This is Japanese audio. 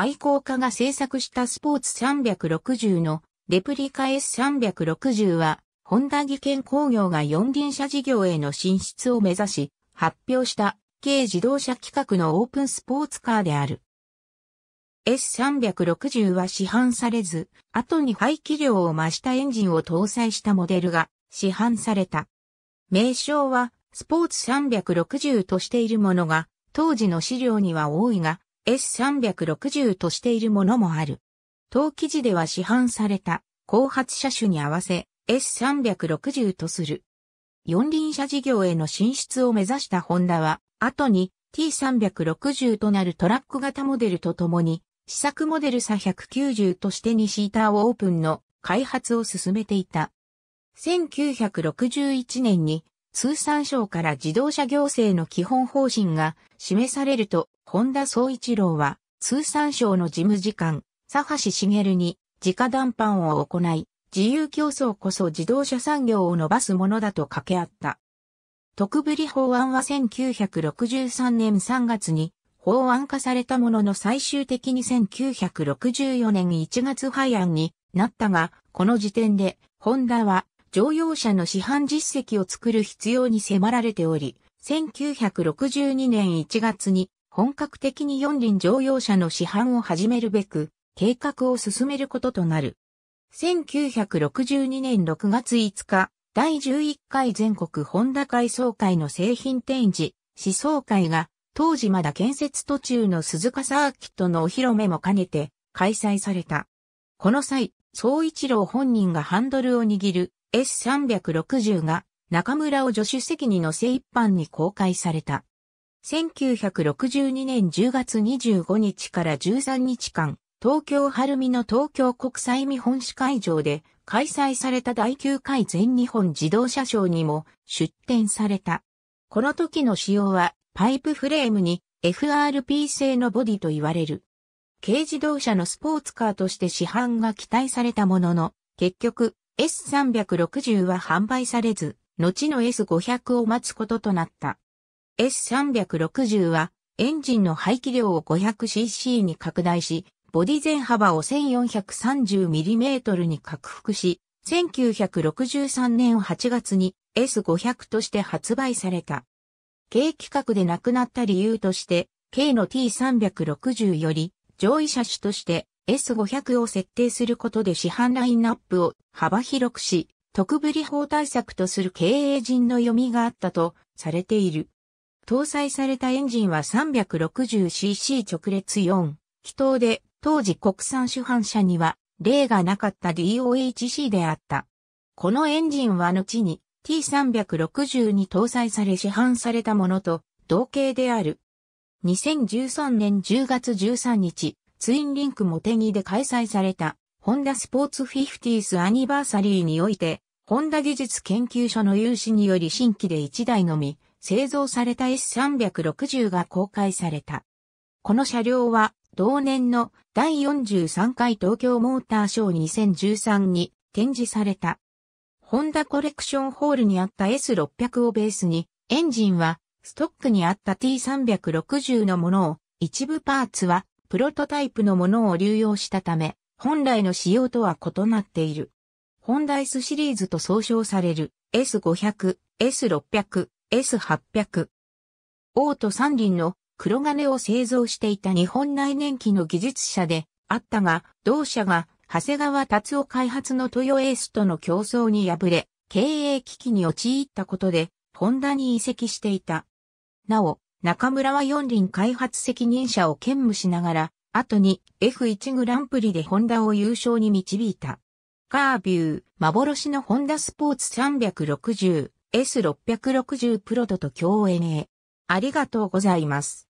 愛好家が制作したスポーツ360のレプリカ S360 は、ホンダ技研工業が四輪車事業への進出を目指し、発表した軽自動車規格のオープンスポーツカーである。S360 は市販されず、後に排気量を増したエンジンを搭載したモデルが市販された。名称はスポーツ360としているものが、当時の資料には多いが、S360 としているものもある。当記事では市販された後発車種に合わせ S360 とする。四輪車事業への進出を目指したホンダは、後に T360 となるトラック型モデルとともに、試作モデル差190として2シーターオープンの開発を進めていた。1961年に通産省から自動車行政の基本方針が示されると、本田総一郎は、通産省の事務次官、佐橋茂に直談判を行い、自由競争こそ自動車産業を伸ばすものだと掛け合った。特ぶり法案は1963年3月に法案化されたものの最終的に1964年1月廃案になったが、この時点で、ホンダは乗用車の市販実績を作る必要に迫られており、1962年1月に本格的に四輪乗用車の市販を始めるべく、計画を進めることとなる。1962年6月5日、第11回全国ホンダ改装会の製品展示、思想会が、当時まだ建設途中の鈴鹿サーキットのお披露目も兼ねて開催された。この際、総一郎本人がハンドルを握る S360 が中村を助手席に乗せ一般に公開された。1962年10月25日から13日間、東京晴海の東京国際見本市会場で開催された第9回全日本自動車ショーにも出展された。この時の仕様はパイプフレームに FRP 製のボディと言われる。軽自動車のスポーツカーとして市販が期待されたものの、結局、S360 は販売されず、後の S500 を待つこととなった。S360 はエンジンの排気量を 500cc に拡大し、ボディ全幅を 1430mm に拡幅し、1963年8月に S500 として発売された。軽規格でなくなった理由として、K の T360 より上位車種として S500 を設定することで市販ラインナップを幅広くし、特ぶり法対策とする経営陣の読みがあったとされている。搭載されたエンジンは 360cc 直列4、気筒で、当時国産主販車には例がなかった DOHC であった。このエンジンは後に T360 に搭載され市販されたものと同型である。2013年10月13日、ツインリンクモテギで開催された、ホンダスポーツフフィティースアニバーサリーにおいて、ホンダ技術研究所の有志により新規で1台のみ、製造された S360 が公開された。この車両は、同年の第43回東京モーターショー2013に展示された。ホンダコレクションホールにあった S600 をベースに、エンジンはストックにあった T360 のものを、一部パーツはプロトタイプのものを流用したため、本来の仕様とは異なっている。ホンダ S シリーズと総称される S500、S600、S800。オート三輪の黒金を製造していた日本内燃機の技術者であったが、同社が長谷川達夫開発のトヨエースとの競争に敗れ、経営危機に陥ったことで、ホンダに移籍していた。なお、中村は四輪開発責任者を兼務しながら、後に F1 グランプリでホンダを優勝に導いた。カービュー、幻のホンダスポーツ 360S660 プロトと共演へ。ありがとうございます。